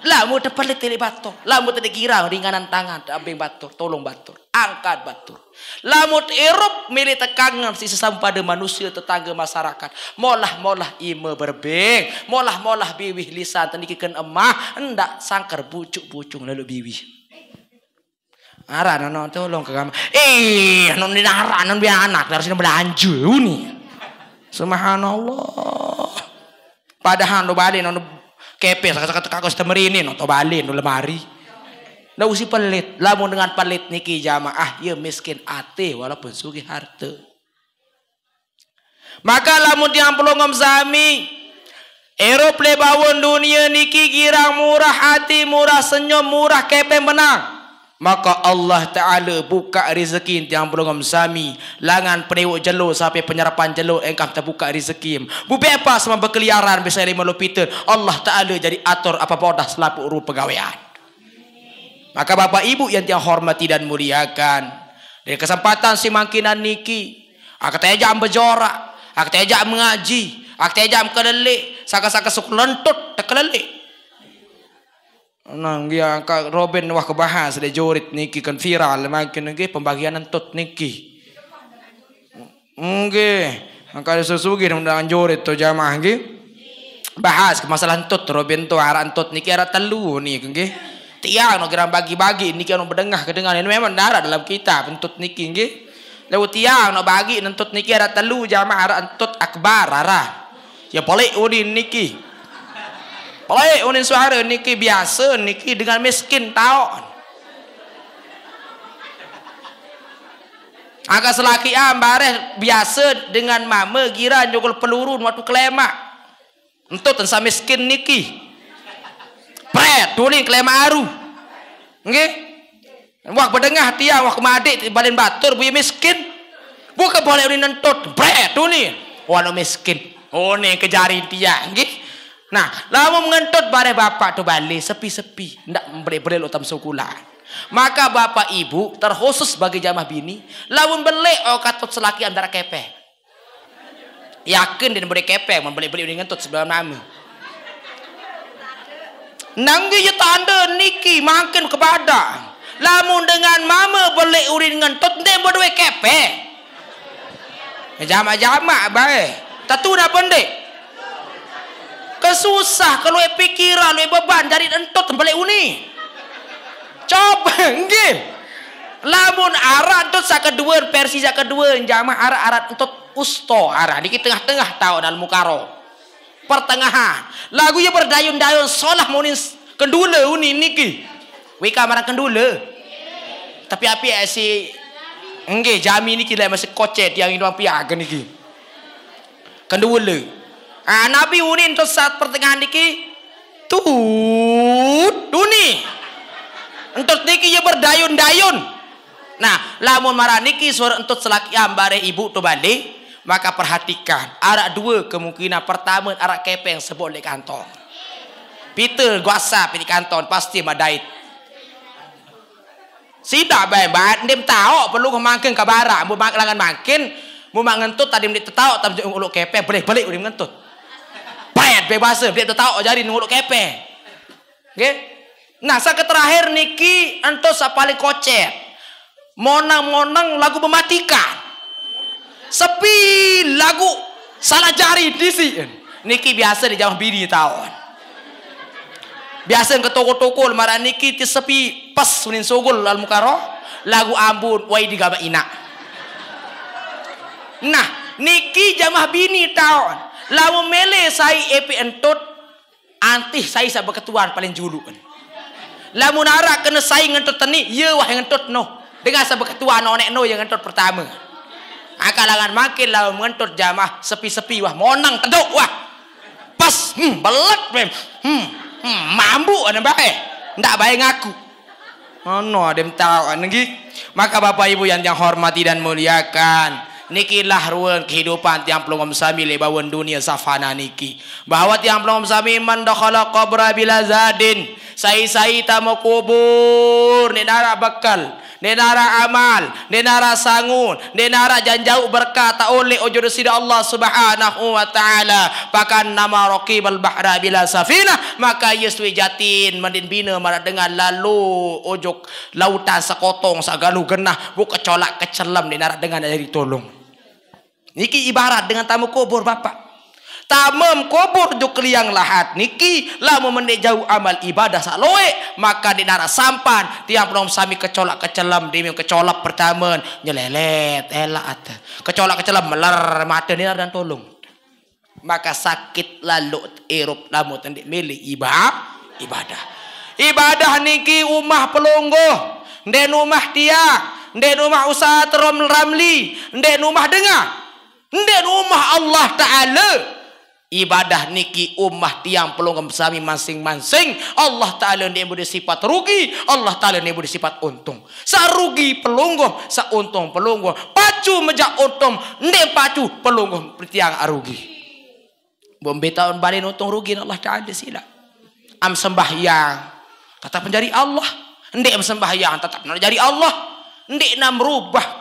lamu tak pelit tele batu lamu tak kira ringanan tangan abeng batur tolong batur kaan batur. Lamut irup milih tekangan si sesampah de manusia tetangga masyarakat. Molah molah ime berbeng. Molah molah biwih lisan tenikikan emah. Ndak sangkar bucuk bucung lalu biwih. Arah nono tolong ke kamar. Eh, non di arah non biar anak dari sini belanja uni. Subhanallah. Padahal lo balik non kepes kata kata kau setemerini nono balik non lemari. Nak usi pelit. Lamun dengan pelit niki jamaah. Ya miskin ati walaupun sugi harta. Maka lamun tiang pulung sami. Erop lebawon dunia niki girang murah hati, murah senyum, murah kepen menang. Maka Allah Ta'ala buka rezeki tiang pulung sami. Langan penewuk jeluk sampai penyerapan jeluk engkau terbuka rezeki. Bubi apa semua berkeliaran bisa lima lupiter. Allah Ta'ala jadi atur apa-apa dah selapuk urut pegawaian maka bapak ibu yang tiang hormati dan muliakan dari kesempatan si makinan niki aku teja bejorak aku teja mengaji aku teja kelele saka-saka suk lentut tekelele nang dia angka Robin wah kebahas dia jurit niki kan viral makin niki pembagian entut niki Mungkin angka sesugi undangan jurit tu jamah nggih bahas masalah entut Robin tu arah entut niki arah telu nih nggih tiang nak geram bagi-bagi niki anu berdengah kedengar ini memang darah dalam kita bentut niki nggih lewu tiang nak bagi nentut niki ada telu jamaah ada entut akbar ara ya balik udin niki balik udin suara niki biasa niki dengan miskin tahu, Agak selaki ambareh ah, biasa dengan mama gira nyokol peluru waktu kelemak. Entut tensa miskin nikih pre tuni klema aru nggih okay? wah bedengah tia wah kemadik balen batur buya miskin buka boleh ulin nentut pre tuni wano miskin oh ni kejari tia nggih okay? Nah, lama mengentut bareh bapak tu balik sepi-sepi, ndak beri-beri lutam sekolah. Maka bapak ibu terkhusus bagi jamaah bini, lawan beli oh katut selaki antara kepe. Yakin dan beri kepe, membeli-beli urin tut sebelah nama nanggi ye tanda niki makin kepada lamun dengan mama boleh urin dengan tetne berdua kepe jamak-jamak baik, tatu na pendek kesusah kalau epikira, kalau beban dari entot balik uni coba nggih lamun arah entot sah kedua versi sah kedua jamak arah arah entot usto arah di tengah-tengah tahu dalam mukaro pertengahan. Lagu yang berdayun-dayun solah munin kendula uni ki Wika marah kendula. Tapi api si Enggak, jami ni kira masih kocet yang ini api agen ki Kendula. Ah, Nabi unik tu saat pertengahan niki tut duni. Entut niki ya berdayun-dayun. Nah, lamun marah niki suara entut selaki ambare ibu tu balik maka perhatikan ada dua kemungkinan pertama ada kepeng sebut di kantong Peter guasa di kantong pasti madait sidak baik-baik dia tahu perlu memangkin ke barak mau makin makin mau makin tu tadi dia tahu tapi dia ngulut kepeng balik-balik dia mengentut bayat bebasa dia tahu jadi ngulut kepeng okay? nah saya terakhir niki entus paling kocet monang-monang lagu mematikan sepi lagu salah jari diisi niki biasa di jamah bini tau biasa ke toko-toko lemara niki ti sepi pas sunin sogol al mukaroh lagu ambun di digaba ina nah niki jamah bini tau lalu mele sai epi entot antih sai sa beketuan paling julu lalu arak kena saing entot teni ye wah entot no dengan sa beketuan onek no yang entot pertama akalangan makin lalu mengentut jamaah sepi-sepi wah monang teduk wah pas hmm belet mem hmm hmm mambu ana bae ndak bae ngaku mana ada tahu anegi maka bapak ibu yang yang hormati dan muliakan Nikilah ruang kehidupan tiang pelung sami lebawan dunia safana niki. Bahwa tiang pelung sami iman dakhala qabra bila zadin. saya tak mau kubur. Ni darah bekal. Nenara amal, nenara sangun, nenara janjau berkat tak oleh ojo dosida Allah Subhanahu wa taala. Pakan nama raqibal bahra bila safina, maka yuswi jatin mandin bina marat dengan lalu ojo lautan sekotong sagalu genah bu kecolak kecelam dinara dengan dari tolong. Niki ibarat dengan tamu kubur bapak tamam kubur duk liang lahat niki lamun mende jauh amal ibadah saloe maka di darah sampan tiap nom sami kecolak kecelam di mim kecolak pertama nyelelet elak ate kecolak kecelam meler mata ni dan tolong maka sakit lalu irup lamu tendik milih ibab ibadah ibadah niki umah pelunggo den umah dia den rumah usaha terom ramli den rumah dengar den rumah Allah taala ibadah niki ummah tiang pelonggan sami masing-masing Allah Ta'ala ni boleh sifat rugi Allah Ta'ala ni boleh sifat untung rugi sarugi pelonggan untung pelonggan pacu meja untung ni pacu pelonggan pertiang arugi bombe tahun balin untung rugi Allah Ta'ala silap am sembah yang kata penjari Allah am sembah yang tetap nak jadi Allah ndek nak merubah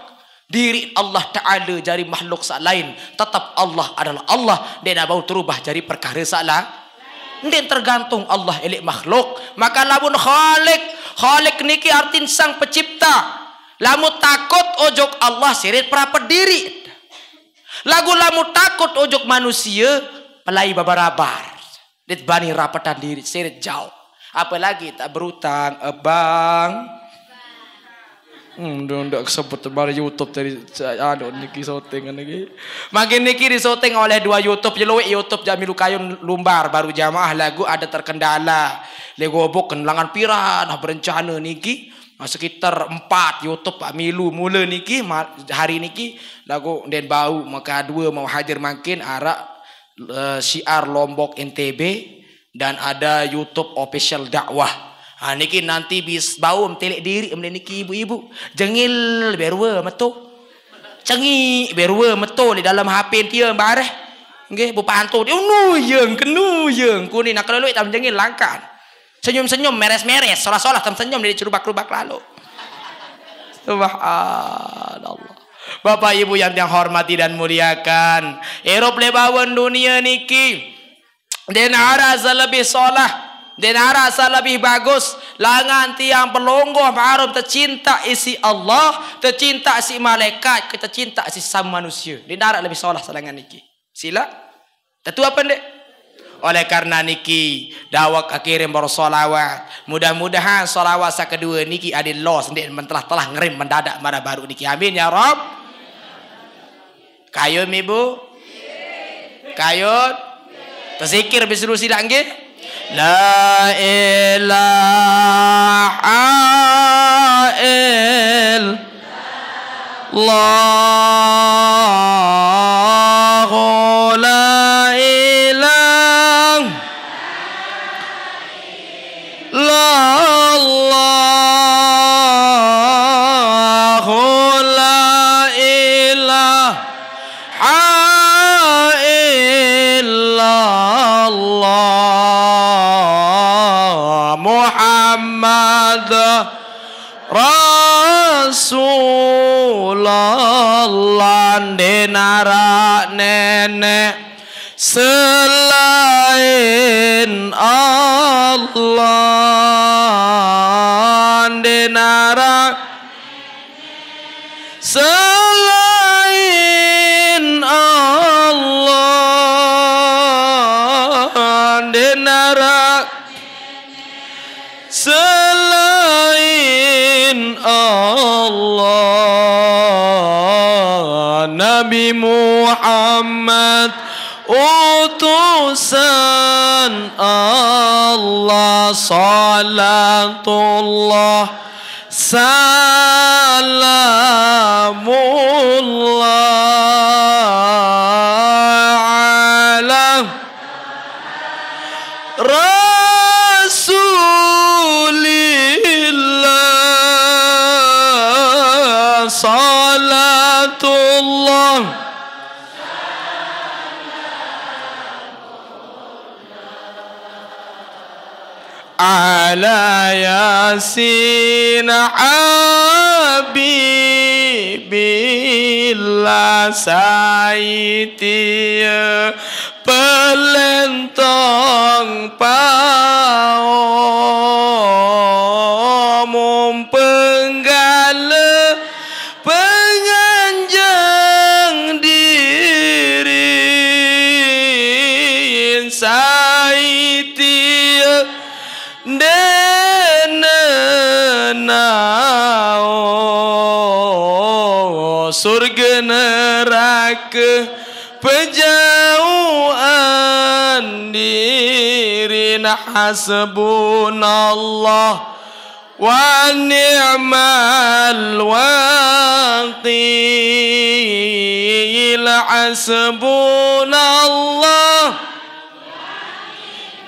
diri Allah Ta'ala jari makhluk sak lain tetap Allah adalah Allah dia tak mau terubah jari perkara sak lain dia tergantung Allah elik makhluk maka lamun khalik khalik niki artin sang pencipta lamun takut ojok Allah sirit perapa diri lagu lamun takut ojok manusia pelai babarabar dit bani rapatan diri sirit jauh apalagi tak berutang abang Hmm, dia tidak kesebut bar YouTube dari aduh ah, niki syuting niki. Kan makin niki disyuting oleh dua YouTube, jeloi YouTube Jamilu Kayun lumbar baru jamaah lagu ada terkendala. Lego bok kenangan piran, berencana niki. Nah, sekitar empat YouTube Pak Milu mula niki hari niki lagu dan bau maka dua mau hadir makin arak eh, siar Lombok NTB dan ada YouTube official dakwah. Ha niki nanti bis bau mentelik diri mele niki ibu-ibu. Jengil berwe meto. Cengi berwe meto di dalam hapin dia bareh. Nggih bu pantu dia nu yeung kenu yeung ku ni nak lalu tam jengil langkan. Senyum-senyum meres-meres solah-solah tam senyum di cerubak-rubak lalu. Subhanallah. Bapak ibu yang yang hormati dan muliakan. Erop lebawan dunia niki. Dan arah lebih solah. Dinara asal lebih bagus Langan tiang pelongoh Mahrum tercinta isi Allah Tercinta si malaikat Kita cinta si sam manusia Dinara lebih solah selangan niki Sila Tentu apa ni? Oleh karena niki Dawak akhirin bersolawat Mudah-mudahan solawat saat kedua niki Adil law sendiri Telah-telah ngerim mendadak Mada baru niki Amin ya Rab Kayun ibu Kayun Tersikir bisa dulu silap لا إله إلا الله Allah di nenek selain Allah بمحمد utusan Allah salatullah salam ياسين حبيبي لا سايتي بلنطن بلنطن kejauhan diri nah hasbun Allah wa ni'mal waqil hasbun Allah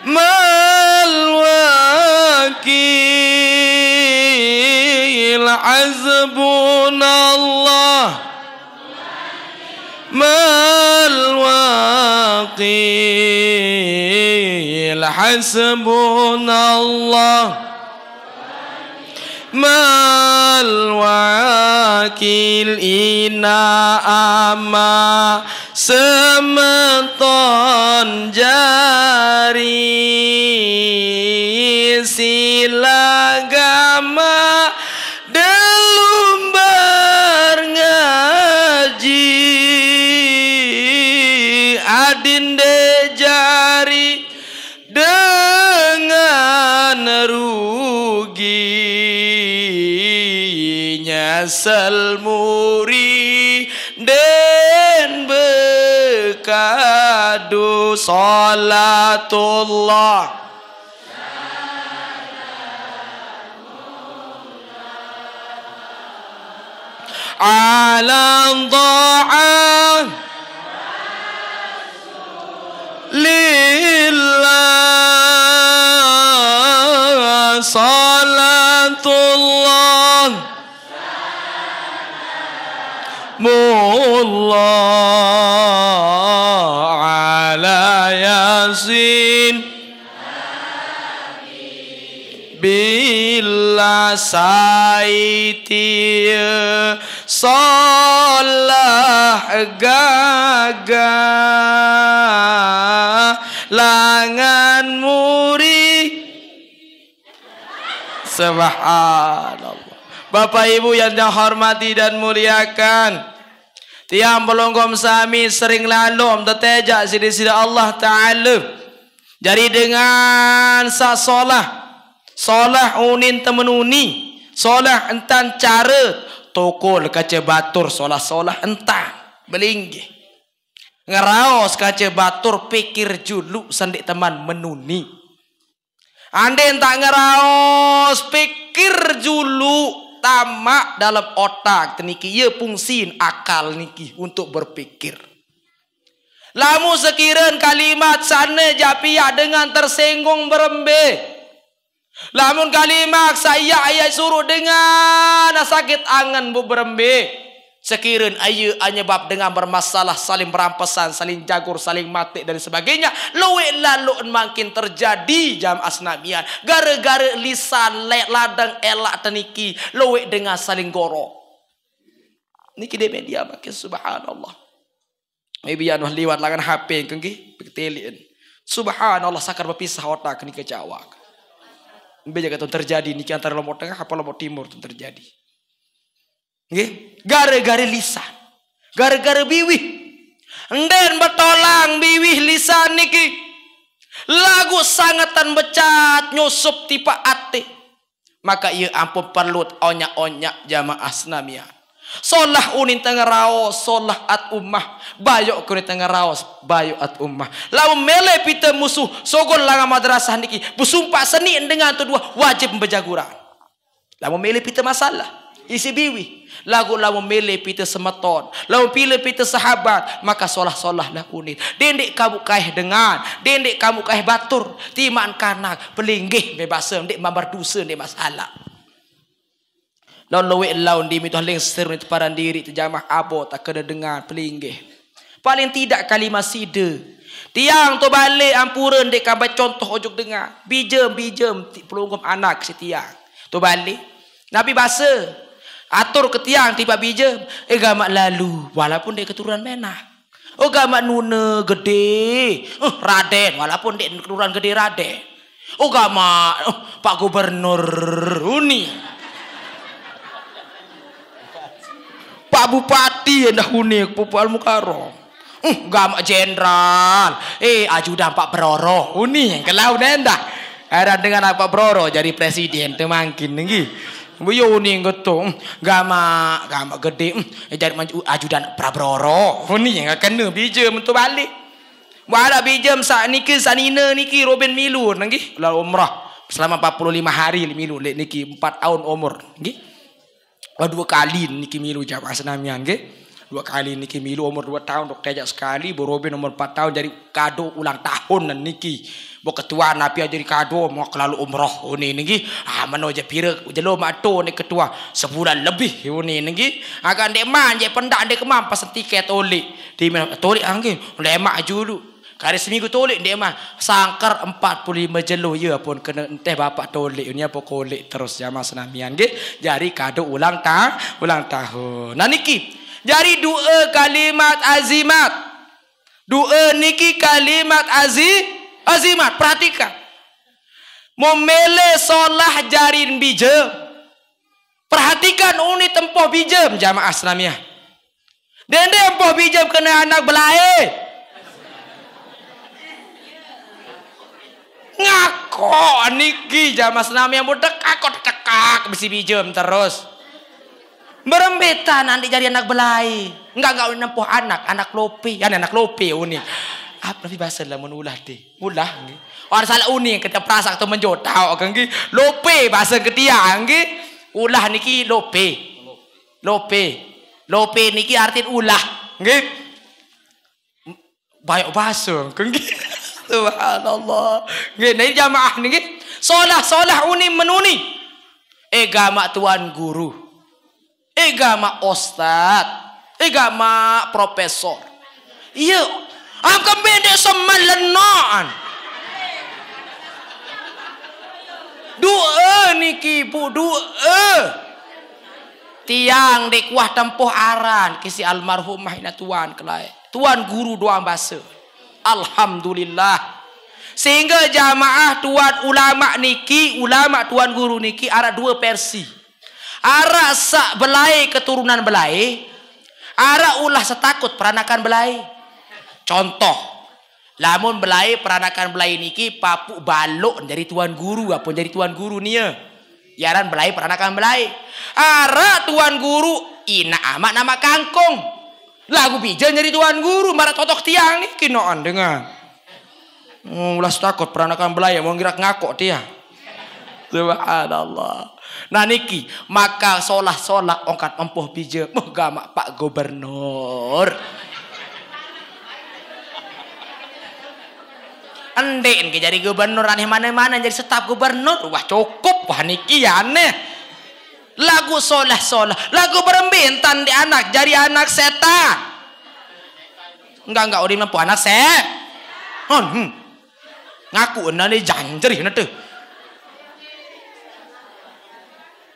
mal waqil hasbun Allah فحسبنا الله ما الوكيل إنا أما سمطان جاء salmuri dan bekadu salatullah ala dha'a lillah الله على ياسين Bila saya tiada salah gagah Langan muri Subhanallah Bapak ibu yang dihormati dan ibu yang dihormati dan muliakan Tiang pelonggom sami sering lalum tertejak sidi-sidi Allah Ta'ala. Jadi dengan sah solah. Solah unin temen temenuni. Solah entan cara. Tukul kaca batur solah-solah entan, Belinggi. Ngeraos kaca batur pikir julu sendik teman menuni. Andai tak ngeraos pikir julu tamak dalam otak niki ia fungsi akal niki untuk berpikir lamu sekiran kalimat sana japiah dengan tersenggung berembe lamun kalimat saya ayah suruh dengan sakit angan bu berembe Sekiran ayu anyebab dengan bermasalah saling berampasan, saling jagur, saling matik dan sebagainya. Luwik lalu makin terjadi jam asnamian. Gara-gara lisan lek ladang elak teniki. Luwik dengan saling goro. Ini kira media makin subhanallah. Maybe yang lewat langan HP yang kengi Pertelian. Subhanallah sakar berpisah otak ni kecawak. jaga tu terjadi ni antara lombok tengah apa lombok timur tu terjadi. Okay? Gara-gara lisan. Gara-gara biwi, Dan bertolang biwi lisan niki. Lagu sangatan becat nyusup tipe ati. Maka ia ampun perlu onyak-onyak jamaah asnamia. Solah unin tengah raos, solah at ummah. Bayok kuni tengah raos, bayok at ummah. Lalu mele pita musuh, sogol langa madrasah niki. Bersumpah seni dengan tu dua, wajib berjagura. Lalu mele pita masalah isi biwi. Lagu lawan milih pita semeton. Lalu pilih pita sahabat. Maka solah-solah lah kunit. Dendik kamu kaih dengan. Dendik kamu kaih batur. Timan kanak. Pelinggih bebas. Dendik mabar dosa ni masalah. Lawan lewe laun di mitu haling seru ni teparan diri. Terjamah abo tak kena dengar. Pelinggih. Paling tidak kalimah sida. Tiang tu balik ampuran dendik kambat contoh ojuk dengar. Bijem, bijem. Pelunggum anak si tiang. Tu balik. Nabi basa. Atur ke tiang tiba bija eh gamak lalu walaupun dia keturunan mena Oh gamak nune gede. Uh, raden walaupun dia keturunan gede raden. Oh gamak uh, Pak Gubernur Uni. Pak Bupati yang dah unik Pupuk Al-Mukarram. oh eh, gamak jenderal. Eh ajudan Pak Broro huni yang kelau nenda. Heran dengan Pak Broro jadi presiden temangkin nggih. Buyo ni ketuk gama gama gede jadi maju ajudan prabroro. Ini yang kena bija mentu balik. Wala bija sa niki sanine nina niki Robin Milu nengi lalu umrah selama 45 hari Milu niki empat tahun umur nanggi. dua kali niki Milu jawab asnamian nanggi. Dua kali niki Milu umur dua tahun dok tajak sekali bu Robin umur empat tahun jadi kado ulang tahun nengi. Bu ketua Nabi jadi kado mau kelalu umroh ini oh, nengi. Ah mana je pira jelo matu nih ketua sebulan lebih ini oh, nengi. Agan dek man je pendak dek man pas tiket oli di mana tolik angin oleh emak dulu Kali seminggu tolik dek man sangkar empat puluh lima jelo ya pun kena teh bapa tolik uni apa kolik terus jamah senamian ge jari kado ulang tah ulang tahun. Nanti jari dua kalimat azimat. Dua niki kalimat azimat. Azimat, perhatikan. Memele solah jarin bijem. Perhatikan uni tempoh bijem jamaah Islamiah. Dende tempoh bijem kena anak belahe. Ngako niki jamaah Islamiah budek akot tekak besi bijem terus. Merembetan nanti jadi anak belahe. Enggak enggak uni tempoh anak, anak lopi, anak, anak lopi uni. Ya, apa? Nabi bahasa lah menulah di. Mulah ni. Orang salah uni kata perasa atau menjodoh. Kengi lope bahasa ketia. Kengi ulah niki lope. Lope. Lope niki arti ulah. Kengi banyak bahasa. Kengi. Subhanallah. Kengi nai jamaah niki. Solah solah uni menuni. Ega mak tuan guru. Ega mak ostad. Ega mak profesor. Iya, Ang kami di sa malanaan. Dua ni kipu, dua. Tiang di kuah tempoh aran. Kisi almarhumah ina tuan kelai. Tuan guru doa bahasa. Alhamdulillah. Sehingga jamaah tuan ulama niki, ulama tuan guru niki arah dua persi arah sak belai keturunan belai, arah ulah setakut peranakan belai. Contoh. Lamun belai peranakan belai niki papu balok dari tuan guru apa dari tuan guru ni ya. Yaran belai peranakan belai. Ara tuan guru ina amat nama kangkung. Lagu bija dari tuan guru marah totok tiang ni, noan dengar. Hmm, ulas takut peranakan belai ya, mau ngirak ngakok dia. Subhanallah. Nah niki maka solah solah ongkat empuh bija Moga mak pak gubernur. ente ke jadi gubernur aneh mana-mana jadi staf gubernur wah cukup wah niki ya, aneh lagu solah solah lagu berembintan di anak jadi anak seta enggak enggak orang mampu anak set hon hmm. ngaku enak nih janjeri nanti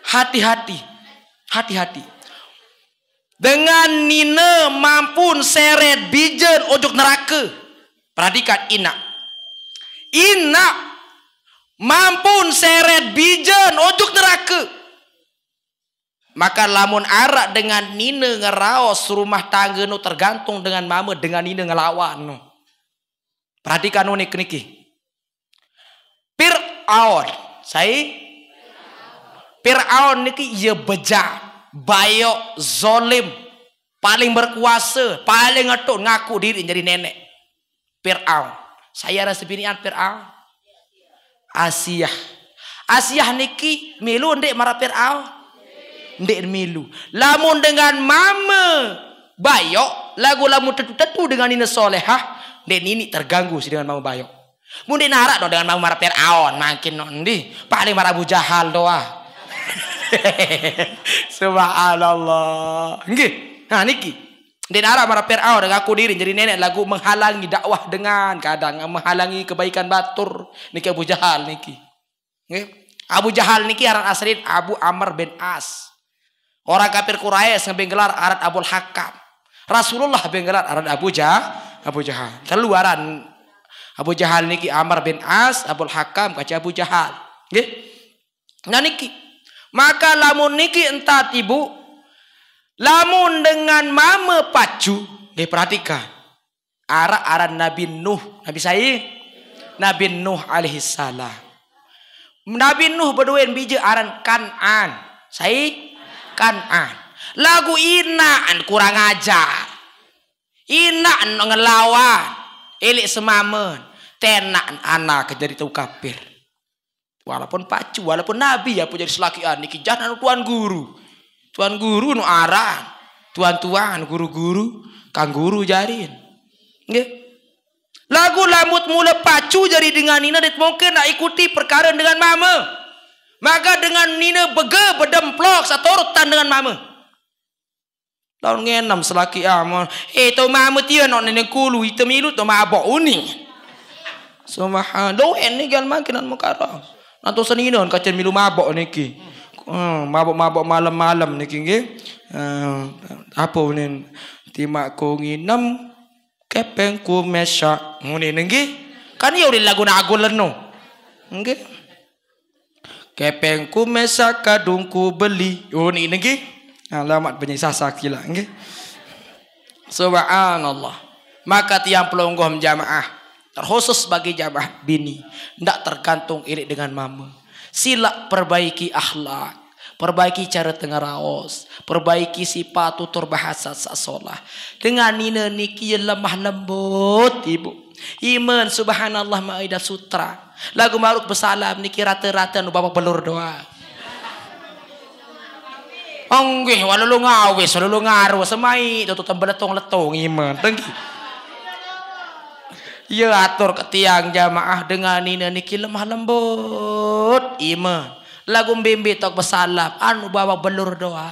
hati-hati hati-hati dengan nina mampun seret bijen ojok neraka perhatikan inak inna mampun seret bijen ojuk neraka maka lamun arak dengan nina ngeraos rumah tangga nu tergantung dengan mama dengan nina ngelawan nu perhatikan nu nik niki saya. say Fir'aun niki ia beja bayok zolim paling berkuasa paling ngetuk ngaku diri jadi nenek Fir'aun saya rasa bini Fir'aun. Asiyah. Asiyah niki milu ndek marah Fir'aun. Ndek milu. Lamun dengan mama. Bayok. Lagu lamu tetu-tetu dengan Nina Solehah. Ndek nini terganggu sih dengan mama bayok. Mundi narak do dengan mama marah Fir'aun. Makin nanti. Paling marah bujahal doa. Ah. Subhanallah. Nggih. Nah niki. Dan Arab para Fir'aun dengan aku diri jadi nenek lagu menghalangi dakwah dengan kadang menghalangi kebaikan batur niki Abu Jahal niki. Okay? Abu Jahal niki aran asrin Abu Amr bin As. Orang kafir Quraisy yang gelar arat Abul Hakam. Rasulullah gelar arat Abu Jah Abu Jahal. Keluaran Abu Jahal niki Amr bin As, Abul Hakam kaca Abu Jahal. Okay? Nah niki maka lamun niki entah ibu Lamun dengan mama pacu, dia perhatikan. Arah-arah Nabi Nuh, Nabi saya, Nabi Nuh alaihi salam. Nabi Nuh berduin bijak aran kan'an. Saya, kan'an. Lagu inaan kurang ajar. Inaan ngelawan. Elik semaman. Tenak anak jadi tahu kafir. Walaupun pacu, walaupun nabi ya pun jadi selaki anak. Jangan tuan guru. Tuan guru nu aran, tuan-tuan guru-guru, kang guru jarin. Nggih. Lagu lamut mula pacu jari dengan Nina dit mungkin nak ikuti perkara dengan mama. Maka dengan Nina bege bedemplok satu rutan dengan mama. Lawan enam selaki ama. Ah, eh tu mama tiada nak nenek kulu itu milu Mama mabok uni. Subhanallah. Lawan ni gal makinan mukara. Nato seninon kacen milu mabok niki. Hmm. Hmm, mabuk-mabuk malam-malam ni kengge. Uh, hmm, apa ni? Timak ko nginam kepeng ko mesha. Muni nengge. Eh? Kan ya urin lagu nak leno. Nengge. Eh? Kepeng ku mesha kadung ku beli. Oh, ni nengge. Eh? Alamat ha, banyak sasa kila lah, nengge. Subhanallah. Maka tiang pelonggoh jamaah. Terkhusus bagi jamaah bini. Tak tergantung irik dengan mama sila perbaiki akhlak perbaiki cara tengah raos perbaiki sifat tutur bahasa sasolah dengan ini niki lemah lembut ibu iman subhanallah ma'idah sutra lagu maruk bersalam niki rata-rata nu bapak pelur doa Onggih, walau lu ngawis, walau lu ngaruh, semai, tutup tembeletong-letong, iman, tenggih. Ya atur ke tiang jamaah dengan nina niki lemah lembut Ima Lagu bimbi tak bersalap anu bawa belur doa.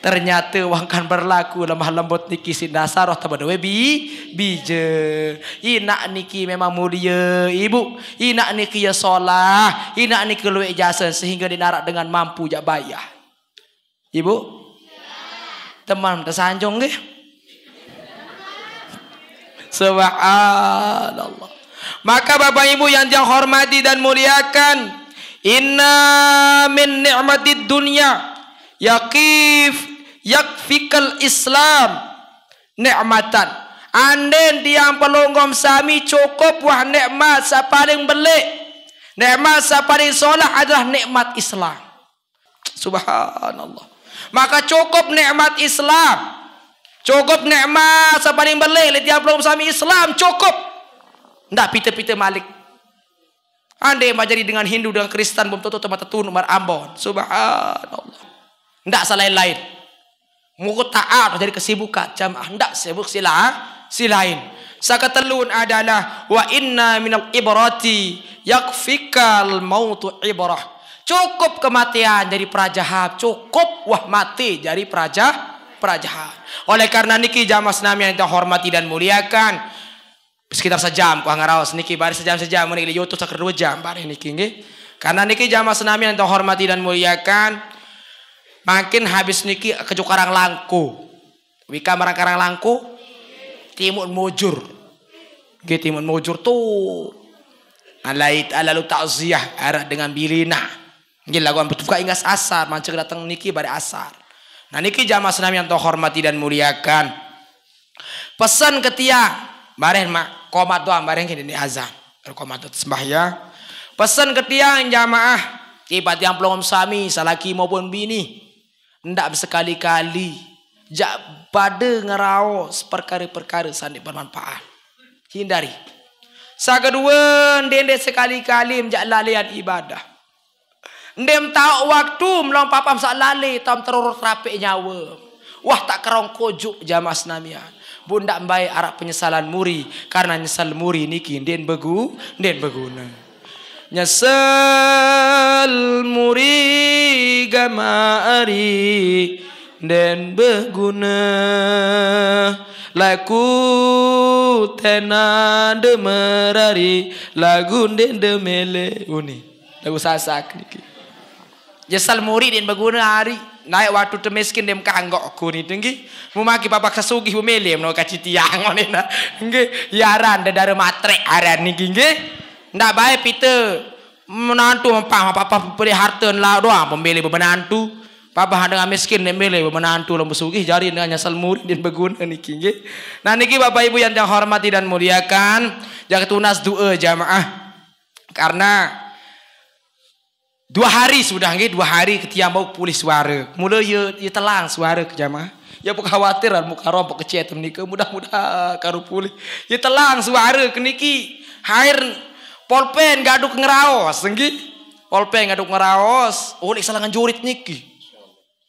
Ternyata wangkan berlaku lemah lembut niki sin dasar roh tabadu bi bije. Ina niki memang mulia ibu. Ina niki ya solah. Ina niki luwe jasa sehingga dinarak dengan mampu jak bayah. Ibu. Teman tersanjung ke? Eh? Subhanallah. Maka Bapak Ibu yang saya hormati dan muliakan, inna min ni'matid dunya yaqif yakfikal Islam nikmatan. Anden dia pelonggom sami cukup wah nikmat sa paling belik. Nikmat sa paling solah adalah nikmat Islam. Subhanallah. Maka cukup nikmat Islam. Cukup nikmat sepaling belik le yang belum bersama Islam cukup. Ndak pita-pita Malik. Andai mah jadi dengan Hindu dengan Kristen belum tutup tempat tertunuk mar ambon. Subhanallah. Ndak salah lain. -lain. Muka taat dari kesibukan jamaah ndak sibuk sila ah, silain. Sakatelun adalah wa inna min ibarati ibrati yakfikal mautu ibrah. Cukup kematian dari prajahat, cukup wah mati dari prajahat. Praja. Oleh karena niki jamaah senam yang kita hormati dan muliakan. Sekitar sejam ku ngaraos niki bari sejam-sejam meuni di YouTube sekitar dua jam bari niki nggih. Karena niki jamaah senam yang kita hormati dan muliakan. Makin habis niki ke Jukarang Langku. Wika marang Langku timun mujur. Nggih timun mujur tuh. Alait alalu takziah arah dengan bilina. Nggih laguan ambut buka ingas asar mancing datang niki bari asar. Nah niki jamaah senam yang toh hormati dan muliakan. Pesan ketia, bareh mak komat doang bareh kini ni azan. Komat itu ya. Pesan ketia jamaah ibadah yang pelom sami salaki maupun bini hendak sekali-kali jak pada ngeraos perkara-perkara sandi bermanfaat. Hindari. Sa kedua, dendek sekali-kali menjak lalian ibadah. Ndem tahu waktu melong papa sak lali tam terurut rapi nyawa. Wah tak kerong kojuk jamas senamian. Bunda mbai arak penyesalan muri karena nyesal muri ni den begu den beguna. Nyesal muri gamari den beguna laku tenan demerari lagu den demele uni lagu sasak niki. Jasal murid yang berguna hari naik waktu termiskin dia muka anggok aku ni tinggi. Mu maki papa kesugih mu milih mu kaci tiang ni nak. Nge yaran dah darah matre aran ni gingge. Nak baik pita menantu mempang papa beri harta lah doa pembeli bermenantu. Papa hendak dengan miskin dia milih bermenantu lah bersugih jari dengan jasal murid yang berguna ni gingge. Nah niki bapa ibu yang dihormati dan muliakan jaga tunas doa jamaah. Karena Dua hari sudah ngi, dua hari ketiak mau pulih suara. Mula ye, ye telang suara ke jamaah. Ya pun khawatir lah muka rompok kecil tu niki mudah mudah karu pulih. Ye telang suara ke niki. Hair polpen gaduk ngeraos ngi. Polpen gaduk ngeraos. Oh salangan jurit niki.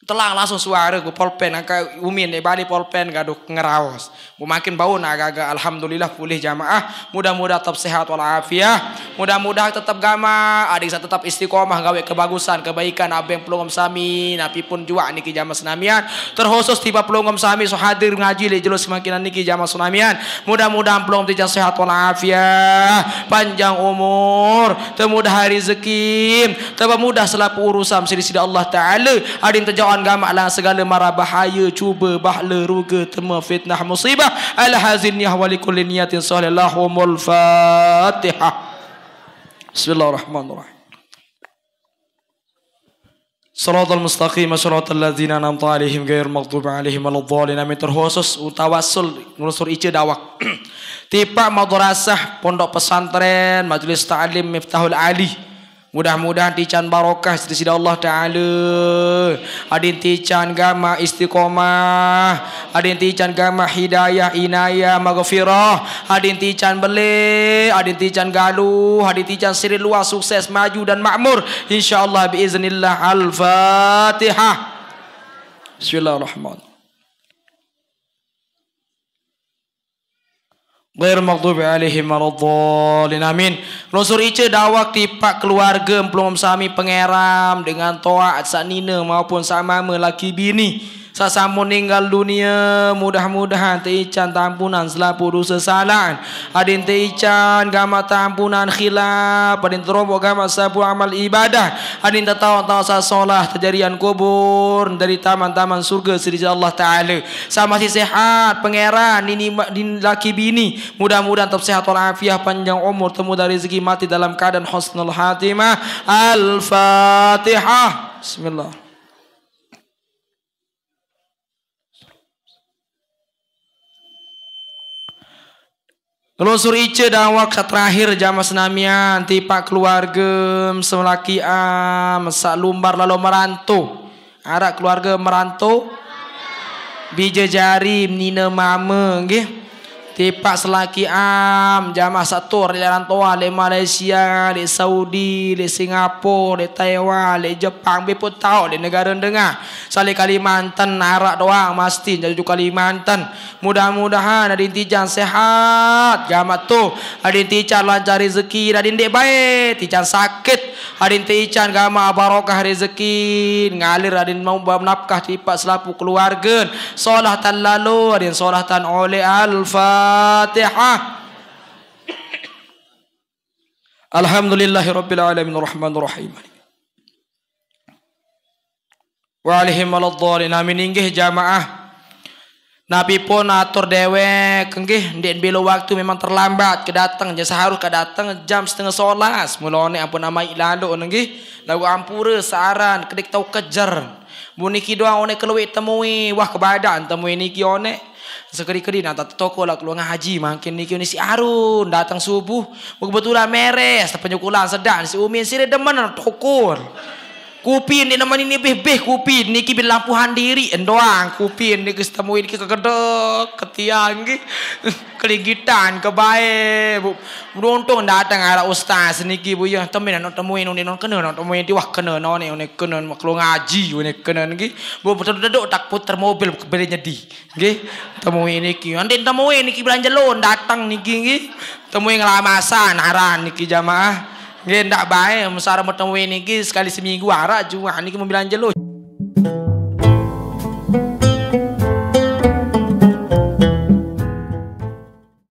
Telang langsung suara ke polpen angka umin ni balik polpen gaduk ngeraos. Makin bau nak agak-agak Alhamdulillah pulih jamaah Mudah-mudah tetap sehat walafiah Mudah-mudah tetap gama Adik saya tetap istiqomah Gawai kebagusan, kebaikan Abang yang pulung sami Nabi pun juga niki jamaah senamian Terkhusus tiba pulung sami So hadir ngaji Lih jelus semakinan niki jamaah senamian Mudah-mudah pulung tijak sehat walafiah Panjang umur Temudah rezeki Temudah selapu urusan Sini-sini Allah Ta'ala Adik terjauhan gama lah Segala marah bahaya Cuba bahla ruga Temu fitnah musibah على هذه النية ولكل نية صالح اللهم الفاتحة بسم الله الرحمن الرحيم صراط المستقيم صراط الذين أنعمت عليهم غير المغضوب عليهم ولا الضالين آمين ترخصص وتوسل نصر إيجي دعوك تيبا مدرسة pondok pesantren majelis ta'lim miftahul alih Mudah-mudahan tican barokah sisi Allah Taala. Adin tican gama istiqomah. Adin tican gama hidayah inayah maghfirah. Adin tican beli. Adin tican galuh. Adin tican siri luas sukses maju dan makmur. InsyaAllah biiznillah al-fatihah. Bismillahirrahmanirrahim. غير مغضوب عليهم ولا الضالين امين Rosur Ice dakwah di pak keluarga Empulung Sami Pengeram dengan Toa Atsanina maupun sama-sama laki bini. Sasamu meninggal dunia mudah-mudahan teichan tampunan selapu dosa salah. Adin teichan gama tampunan khilaf. Adin terobok gama sabu amal ibadah. Adin tahu tahu sa solah terjadian kubur dari taman-taman surga sedih Allah Taala. Sama si sehat pangeran ini laki bini mudah-mudahan tetap sehat walafiat panjang umur temu dari rezeki mati dalam keadaan husnul khatimah. Al-Fatihah. Bismillahirrahmanirrahim. Lusur ice dan awak terakhir jamas senamian tipa keluarga semelaki am sak lumbar lalu merantau arak keluarga merantau bija jari nina mama gitu. Tipak selaki am jamaah satu di jalan tua di Malaysia, di Saudi, di Singapura, di Taiwan, di Jepang, bepo tahu di negara dengar. salih Kalimantan arak doang mesti jadi juga Kalimantan. Mudah-mudahan ada inti intijan sehat jamaah tu. Ada inti intijan lancar rezeki ada inti baik, inti tijan sakit. Ada inti intijan gama barokah rezeki ngalir ada inti mau nafkah tipak selapu keluarga. Solah tan lalu ada solah tan oleh alfa Al-Fatihah. Alhamdulillahirrabbilalamin rahman rahim. Wa alihim waladzalin amin inggih jamaah. Nabi pun atur dewek kengih Dan bila waktu memang terlambat. Kedatang. Jasa harus datang jam setengah solas. Mulanya ampun nama ilalu inggih. Lagu ampure saran. Kedik tahu kejar. Muniki doang onek keluik temui. Wah kebadan temui niki onek sekali-kali nak tak toko lah keluarga haji makin ni ni si Arun datang subuh kebetulan meres penyukulan sedang si Umin sire demen tokor. Kupin ni nama ni ni beh beh kupin ni kibin lampu diri endoang kupin ni kestemui ni kekedek ketiang ni keligitan kebae bu beruntung datang arah ustaz ni kibu ya temen nak temui ni nak kena nak temui di wah kena no ni ni kena maklum ngaji ni kena ni bu putar duduk tak putar mobil beli nyedi ni temui ni kibu nanti temui ni kibin jalan datang ni kibu temui ngelamasan haran ni kibu jamaah dia tidak baik, masa Ramadan ini sekali seminggu arah juga. ini mau bilang jeluh.